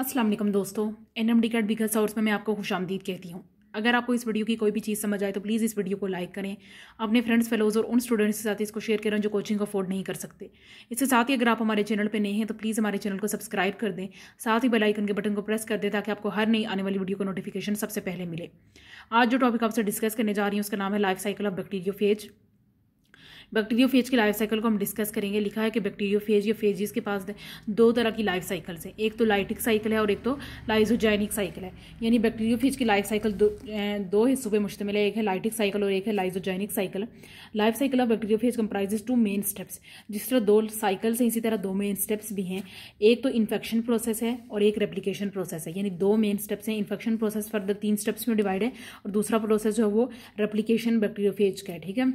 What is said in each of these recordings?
अस्सलाम वालेकुम दोस्तों N M D card bigger source में मैं आपको खुश आमदीद कहती हूँ अगर आपको इस वीडियो की कोई भी चीज़ समझ आए तो प्लीज़ इस वीडियो को लाइक करें अपने फ्रेंड्स फेलोज़ और उन स्टूडेंट्स के साथ इसको शेयर करें जो कोचिंग अफोर्ड नहीं कर सकते इसके साथ ही अगर आप हमारे चैनल पर नए हैं तो प्लीज़ हमारे चैनल को सब्सक्राइब कर दें साथ ही बेलाइकन के बटन को प्रेस कर दें ताकि आपको हर नई आने वाली वीडियो का नोटिफिकेशन सबसे पहले मिले आज जो टॉपिक आपसे डिस्कस करने जा रही हूँ उसका नाम है life cycle of bacteriophage bacteriophage की लाइफ साइकिल को हम डिस्कस करेंगे लिखा है कि बैक्टीरियोफेज या फेजिस के पास दो तरह की लाइफ साइकिल्स है एक तो लाइटिक साइकिल है और एक तो लाइजोजैनिक साइकिल है यानी बैक्टीरियोफेज की लाइफ साइकिल दो, दो हिस्सों पर मुश्तमिल है एक है लाइटिक साइकिल और एक है lysogenic cycle life cycle of bacteriophage comprises two main steps जिस तरह दो साइकिल्स हैं इसी तरह दो मेन स्टेप्स भी हैं एक तो इन्फेक्शन प्रोसेस है और एक रेप्लीकेशन प्रोसेस है यानी दो मेन स्टेप्स हैं इन्फेक्शन प्रोसेस फर्दर तीन स्टेप्स में डिवाइड है और दूसरा प्रोसेस जो है वो रेप्लीकेशन बैक्टीरियोफेज का है ठीक है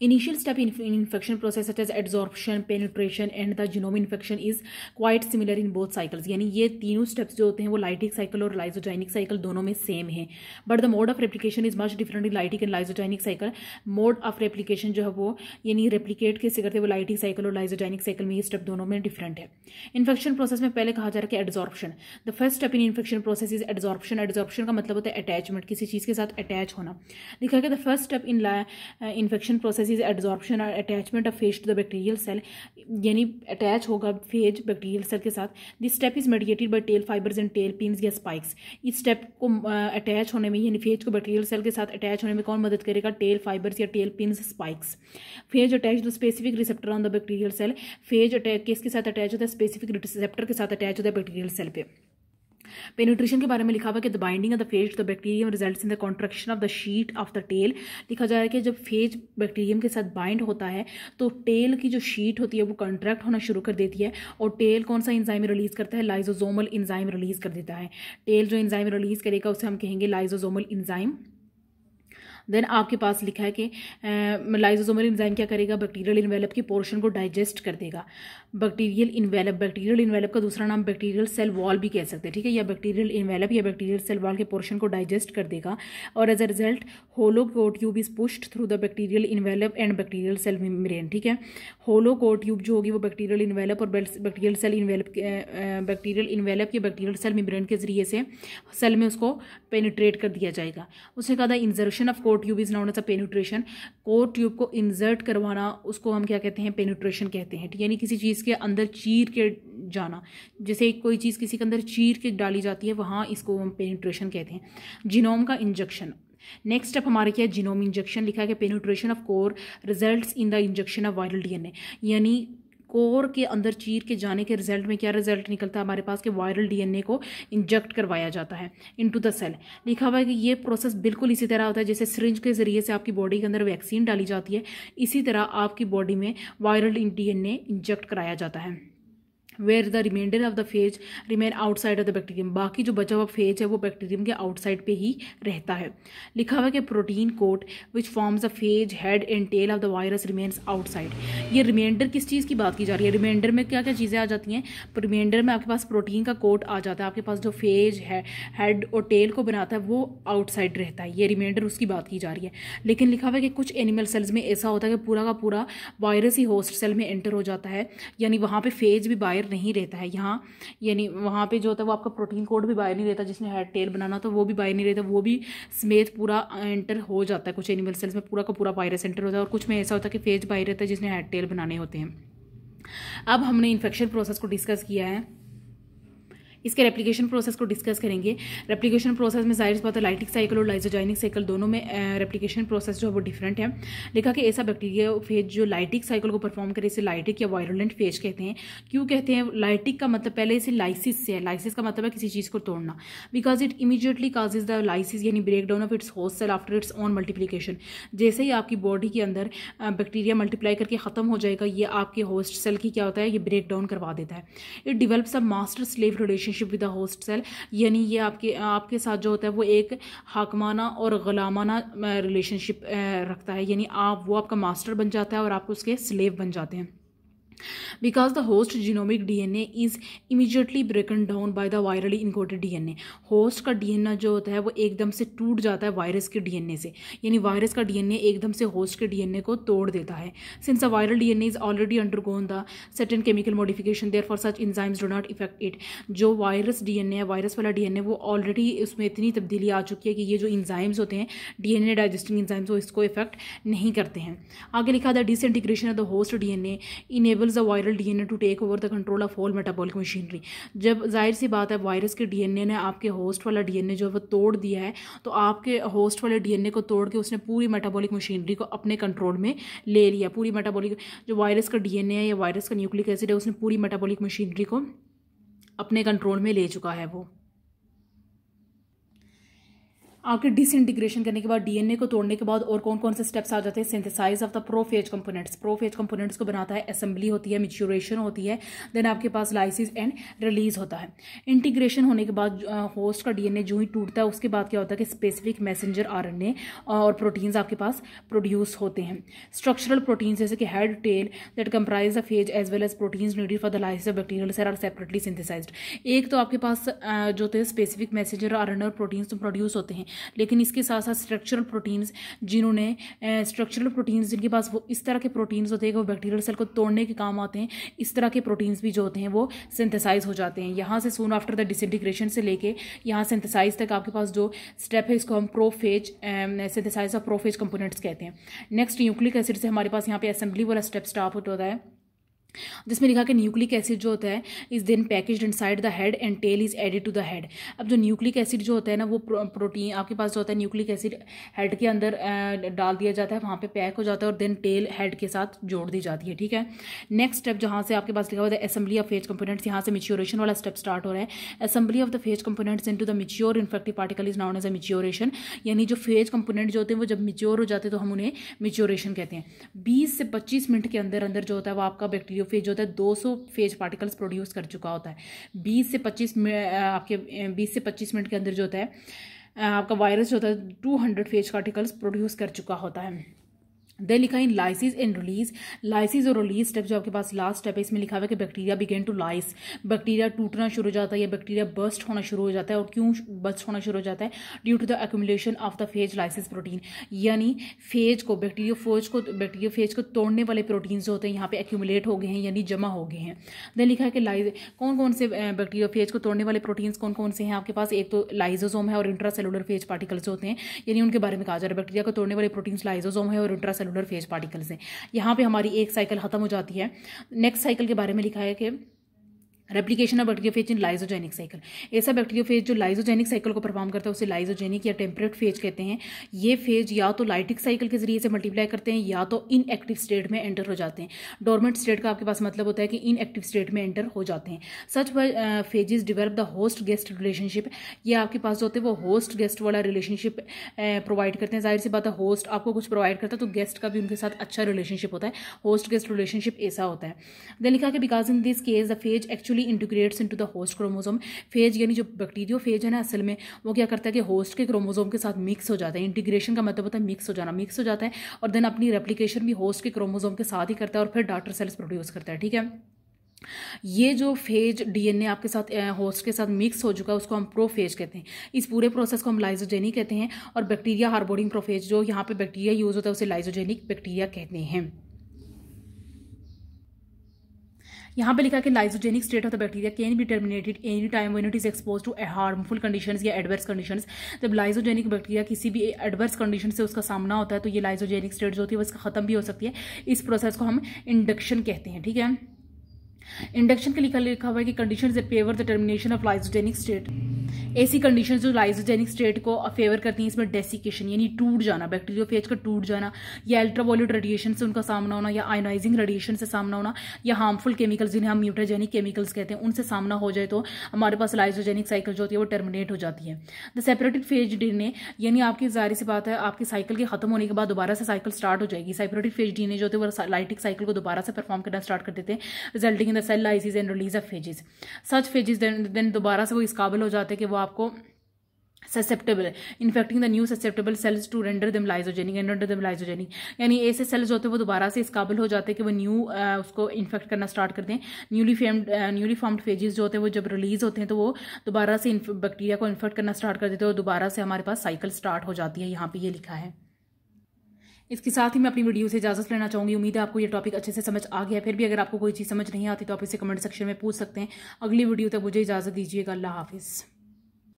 Initial step in, in infection process such as adsorption, penetration and the genome infection is quite similar in both cycles यानी ये तीनों steps जो होते हैं वो lytic cycle और lysogynic cycle दोनों में same है but the mode of replication is much different in lytic and lysogynic cycle mode of replication जो है वो यानी replicate कैसे करते हैं वो lytic cycle और lysogynic cycle में ये step दोनों में different है infection process में पहले कहा जा रहा है कि adsorption the first step in infection process is adsorption adsorption का मतलब होता है attachment किसी चीज़ के साथ attach होना लिखा गया the first step in infection process is adsorption और attachment of phage to the bacterial cell यानी अटैच होगा फेज बैक्टीरियल सेल के साथ this step is mediated by tail fibres and tail pins या स्पाइक्स इस स्टेप को attach uh, होने में यानी फेज को बैक्टीरियल सेल के साथ अटैच होने में कौन मदद करेगा टेल फाइबर्स या tail pin spikes phage attach to specific receptor on the bacterial cell phage attach किसके साथ अटैच होता है स्पेसिफिक रिसेप्टर के साथ अटैच होता है बैक्टीरियल सेल पे न्यूट्रिशन के बारे में लिखा हुआ कि the binding of the phage the bacterium result in the contraction of the sheath of the tail लिखा जा रहा है कि जब फेज बैक्टीरियम के साथ बाइंड होता है तो टेल की जो शीट होती है वो कॉन्ट्रैक्ट होना शुरू कर देती है और टेल कौन सा इंजाइम रिलीज़ करता है लाइजोजोमल इंजाइम रिलीज़ कर देता है टेल जो इंजाइम रिलीज़ करेगा उसे हम कहेंगे लाइजोजोमल इंजाइम देन आपके पास लिखा है कि लाइजोसोमल इंजाइम क्या करेगा बैक्टीरियल इन्वेलप के पोर्शन को डाइजेस्ट कर देगा बैक्टीरियल इन्वेलप बैक्टीरियल इन्वेलप का दूसरा नाम बैक्टीरियल सेल वॉल भी कह सकते हैं ठीक है या बैक्टीरियल इन्वेलप या बैक्टीरियल सेल वॉल के पोर्शन को डाइजेस्ट कर देगा और as a result hollow core tube is pushed through the bacterial envelope and bacterial cell membrane ठीक है होलो कोट ट्यूब जो होगी वो बैक्टीरियल इन्वेलप और bacterial cell envelope bacterial envelope या बैक्टीरियल सेल मेम्ब्रेन के जरिए से सेल में उसको पेनिट्रेट कर दिया जाएगा उसने कहा था insertion of core tube is known as a penetration core tube को इंजर्ट करवाना उसको हम क्या कहते हैं पेन्यूट्रेशन कहते हैं यानी किसी चीज़ के अंदर चीर के जाना जैसे कोई चीज़ किसी के अंदर चीर के डाली जाती है वहाँ इसको हम पेन्यूट्रेशन कहते हैं जिनोम का इंजेक्शन नेक्स्ट स्टेप हमारे क्या जिनोम इंजेक्शन लिखा है कि penetration of core results in the injection of viral DNA यानी कोर के अंदर चीर के जाने के रिजल्ट में क्या रिजल्ट निकलता है हमारे पास कि वायरल डीएनए को इंजेक्ट करवाया जाता है इनटू द सेल लिखा हुआ है कि ये प्रोसेस बिल्कुल इसी तरह होता है जैसे सिरिंज के जरिए से आपकी बॉडी के अंदर वैक्सीन डाली जाती है इसी तरह आपकी बॉडी में वायरल डी इंजेक्ट कराया जाता है where the remainder of the phage remain outside of the bacterium बाकी जो बचा हुआ फेज है वो बैक्टीरियम के आउटसाइड पे ही रहता है लिखा हुआ कि protein coat which forms a phage head and tail of the virus remains outside ये रिमाइंडर किस चीज़ की बात की जा रही है रिमाइंडर में क्या क्या चीज़ें आ जाती हैं रिमाइंडर में आपके पास प्रोटीन का कोट आ जाता है आपके पास जो फेज है हेड और टेल को बनाता है वो आउटसाइड रहता है ये रिमाइंडर उसकी बात की जा रही है लेकिन लिखा हुआ है कि कुछ एनिमल सेल्स में ऐसा होता है कि पूरा का पूरा वायरस ही होस्ट सेल में एंटर हो जाता है यानी वहाँ पर फेज भी बाहर नहीं रहता है यहाँ यानी वहाँ पे जो होता है वो आपका प्रोटीन कोड भी बाय नहीं रहता जिसने हेड टेल बनाना तो वो भी बाय नहीं रहता वो भी समेत पूरा एंटर हो जाता है कुछ एनिमल सेल्स में पूरा का पूरा वायरस एंटर होता है और कुछ में ऐसा होता है कि फेज बाय रहता है जिसने हेड टेल बनाने होते हैं अब हमने इन्फेक्शन प्रोसेस को डिस्कस किया है इसके रेप्लीकेशन प्रोसेस को डिस्कस करेंगे रेप्लीकेशन प्रोसेस में जाहिर बात है लाइटिक साइकिल और लाइजोजाइनिक साइकिल दोनों में रेप्लीकेशन प्रोसेस जो है वो डिफरेंट है लिखा कि ऐसा बैक्टीरिया फेज जो लाइटिक साइकिल को परफॉर्म करे इसे लाइटिक या वायरोलेंट फेज कहते हैं क्यों कहते हैं लाइटिक का मतलब पहले इसे लाइसिस से है लाइसिस का मतलब है किसी चीज़ को तोड़ना because it immediately cause the lysis यानी break down of its host cell after its own multiplication जैसे ही आपकी बॉडी के अंदर बैक्टीरिया मल्टीप्लाई करके ख़त्म हो जाएगा ये आपके होस्ट सेल की क्या होता है ये ब्रेक डाउन करवा देता है it develops a master slave relation relationship with the host cell यानी ये आपके आपके साथ जो होता है वो एक हाकमाना और ग़ुलामाना रिलेशनशिप रखता है यानी आप वो आपका मास्टर बन जाता है और आपको उसके स्लेव बन जाते हैं because the host genomic dna is immediately broken down by the virally encoded dna host का dna जो होता है वो एकदम से टूट जाता है वायरस के dna से यानी वायरस का dna एकदम से होस्ट के dna को तोड़ देता है since the viral A is already gone the certain chemical modification therefore such enzymes do not affect it जो वायरस डीएनए है वायरस वाला ए वो ऑलरेडी उसमें इतनी तब्दीली आ चुकी है कि ये जो इंजाइम्स होते हैं ए डाइजेस्टिंग इंजाइम्स वो इसको इफेक्ट नहीं करते हैं आगे लिखा था this integration of the host D A enable enables the viral DNA to take over the control of whole metabolic machinery जब जाहिर सी बात है वायरस के ए ने आपके होस्ट वाला डीएनए जो है वो तोड़ दिया है तो आपके होस्ट वाले ए को तोड़ के उसने पूरी मेटाबॉलिक मशीनरी को अपने कंट्रोल में ले लिया पूरी मेटाबॉलिक जो वायरस का ए है या वायरस का न्यूक्लिक एसिड है उसने पूरी मेटाबॉलिक मशीनरी को अपने कंट्रोल में ले चुका है वो आपके डिसइंटीग्रेशन करने के बाद डीएनए को तोड़ने के बाद और कौन कौन से स्टेप्स आ जाते हैं synthesize of the prophage components prophage components को बनाता है असेंबली होती है मिच्योरेशन होती है देन आपके पास लाइसिस एंड रिलीज होता है इंटीग्रेशन होने के बाद होस्ट का डीएनए जो ही टूटता है उसके बाद क्या होता है कि स्पेसिफिक मैसेंजर आर और प्रोटीन्स आपके पास प्रोड्यूस होते हैं स्ट्रक्चरल प्रोटीन्स जैसे कि head tail that comprise the phage as well as proteins needed for the lysis of bacterial sir are separately synthesize एक तो आपके पास जो होते हैं स्पेसिफिक मैसेंजर आर और प्रोटीन्स तो प्रोड्यूस होते हैं लेकिन इसके साथ साथ स्ट्रक्चरल प्रोटीन्स जिन्होंने स्ट्रक्चरल प्रोटीन्स जिनके पास वो इस तरह के प्रोटीन्स होते हैं कि वो बैक्टीरियल सेल को तोड़ने के काम आते हैं इस तरह के प्रोटीन्स भी जो होते हैं वो सिंथेसाइज हो जाते हैं यहाँ से सोन आफ्टर द डिसइंटीग्रेशन से लेके यहाँ सिंथेसाइज तक आपके पास जो स्टेप है इसको हम prophage synthesize of prophage components कहते हैं नेक्स्ट न्यूक्लिक एसिड से हमारे पास यहाँ पे असेंबली वाला स्टेप स्टार्ट होता है जिसमें लिखा कि न्यूक्लिक एसिड जो होता है is then package inside the head and tail is added to the head अब जो न्यूक्लिक एसिड जो होता है ना वो प्रोटीन आपके पास जो होता है न्यूक्लिक एसिड हेड के अंदर डाल दिया जाता है वहाँ पे पैक हो जाता है और देन टेल हेड के साथ जोड़ दी जाती है ठीक है नेक्स्ट स्टेप जहाँ से आपके पास लिखा हुआ है असेंबली ऑफ फेज कंपोनेंट्स यहाँ से मिच्योरेशन वाला स्टेप स्टार्ट हो रहा है assembly of the phage components into the mature infective particle is known as a maturation यानी जो फेज कंपोनेंट जो होते हैं वो जब मिच्योर हो जाते हैं तो हम उन्हें मिच्योरेशन कहते हैं बीस से पच्चीस मिनट के अंदर अंदर जो होता है वो आपका बैक्टीरिया न्यूक्लियोफेज होता है 200 फेज पार्टिकल्स प्रोड्यूस कर चुका होता है 20 से 25 आपके 20 से 25 मिनट के अंदर जो होता है आपका वायरस जो होता है 200 फेज पार्टिकल्स प्रोड्यूस कर चुका होता है देन लिखा in lysis and release lysis और रिलीज स्टेप जो आपके पास लास्ट स्टेप है इसमें लिखा हुआ है कि bacteria begin to lyse bacteria टूटना शुरू हो जाता है या बैक्टीरिया बस्ट होना शुरू हो जाता है और क्यों बस्ट होना शुरू हो जाता है due to the accumulation of the phage lysis protein यानी फेज को बैक्टीरियो फोज को बैक्टीरियो फेज को तोड़ने वाले प्रोटीन्स जो होते हैं यहाँ पे एक्यूमुलेट हो गए हैं यानी जमा हो गए हैं देन लिखा है कि लाइज कौन कौन से बैक्टीरिया फेज को तोड़ने वाले प्रोटीन्स कौन कौन से हैं आपके पास एक तो लाइजोजोम है और इंट्रासेलुलर फेज पार्टिकल्स होते हैं यानी उनके बारे में कहा जा रहा है बैक्टीरिया को तोड़ने वाले प्रोटीन्स लाइजोजोम है और इंट्रासेलुलर सेलुलर फेज पार्टिकल्स हैं यहाँ पर हमारी एक साइकिल ख़त्म हो जाती है नेक्स्ट साइकिल के बारे में लिखा है कि replication of bacteriophage in lysogenic cycle ऐसा बैक्टीरियोफेज जो लाइजोजेनिक साइकिल को परफॉर्म करता है उसे लाइजोजेनिक या टेम्परेट फेज कहते हैं ये फेज या तो लाइटिक साइकिल के जरिए से मल्टीप्लाई करते हैं या तो इनएक्टिव स्टेट में एंटर हो जाते हैं डोरमेंट स्टेट का आपके पास मतलब होता है कि इनएक्टिव स्टेट में एंटर हो जाते हैं such phages develop the host guest relationship ये आपके पास जो होते हैं वो होस्ट गेस्ट वाला रिलेशनशिप प्रोवाइड करते हैं जाहिर सी बात है होस्ट आपको कुछ प्रोवाइड करता है तो गेस्ट का भी उनके साथ अच्छा रिलेशनशिप होता है होस्ट गेस्ट रिलेशनशिप ऐसा होता है देन लिखा कि because in this case the phage actually actually integrates into the host chromosome phage यानी जो बैक्टीरियो फेज है ना असल में वो क्या करता है कि होस्ट के क्रोमोसोम के साथ मिक्स हो जाता है इंटीग्रेशन का मतलब होता है मिक्स हो जाना मिक्स हो जाता है और देन अपनी रेप्लीकेशन भी होस्ट के क्रोमोजोम के साथ ही करता है और फिर डॉटर सेल्स प्रोड्यूस करता है ठीक है ये जो फेज डीएनए आपके साथ होस्ट के साथ मिक्स हो चुका है उसको हम प्रोफेज कहते हैं इस पूरे प्रोसेस को हम लाइजोजेनिक कहते हैं और बैक्टीरिया हार्बोरिंग प्रोफेज जो यहाँ पे बैक्टीरिया यूज़ होता है उसे लाइजोजेनिक बैक्टीरिया कहते हैं यहाँ पे लिखा कि lysogenic state of the bacteria can be terminated any time when it is expose to harmful condition या एडवर्स कंडीशन जब लाइजोजेनिक बैक्टीरिया किसी भी एडवर्स कंडीशन से उसका सामना होता है तो ये लाइजोजेनिक स्टेट जो होती है वो इसका खत्म भी हो सकती है इस प्रोसेस को हम इंडक्शन कहते हैं ठीक है इंडक्शन के लिखा लिखा हुआ है कि condition favour the termination of lysogenic state ऐसी कंडीशन जो लाइजोजेनिक स्टेट को फेवर करती हैं इसमें डेसिकेशन यानी टूट जाना बैक्टीरियोफेज का टूट जाना या अल्ट्रावायलेट रेडिएशन से उनका सामना होना या आयोनाइजिंग रेडिएशन से सामना होना या हार्मफुल केमिकल्स जिन्हें हम म्यूटाजेनिक केमिकल्स कहते हैं उनसे सामना हो जाए तो हमारे पास लाइजोजेनिक साइकिल जो होती है वो टर्मिनेट हो जाती है द सेपरेटेड फेज डीएनए यानी आपकी जाहिर सी बात है आपकी साइकिल के खत्म होने के बाद दोबारा से साइकिल स्टार्ट हो जाएगी सेपरेटेड फेज डीएनए जो होते हैं वो लाइटिक साइकिल को दोबारा से परफॉर्म करना स्टार्ट कर देते हैं resulting in the cell lysis and release of phages such phages then दोबारा से वो इस काबिल हो जाते हैं कि वो आपको susceptible infecting the new susceptible cells to render them lysogenic and render them lysogenic यानी ऐसे सेल्स जो होते हैं वो दोबारा से इस काबिल हो जाते हैं कि वो न्यू uh, उसको इन्फेक्ट करना स्टार्ट करते हैं newly formed newly formed phages जो होते हैं वो जब रिलीज होते हैं तो वो दोबारा से बैक्टीरिया को इन्फेक्ट करना स्टार्ट कर देते हैं और दोबारा से हमारे पास साइकिल स्टार्ट हो जाती है यहाँ पर ये लिखा है इसके साथ ही मैं अपनी वीडियो से इजाजत लेना चाहूँगी उम्मीद है आपको ये टॉपिक अच्छे से समझ आ गया फिर भी अगर आपको कोई चीज़ समझ नहीं आती तो आप इसे कमेंट सेक्शन में पूछ सकते हैं अगली वीडियो तक मुझे इजाज़त दीजिएगा अल्लाह हाफिज़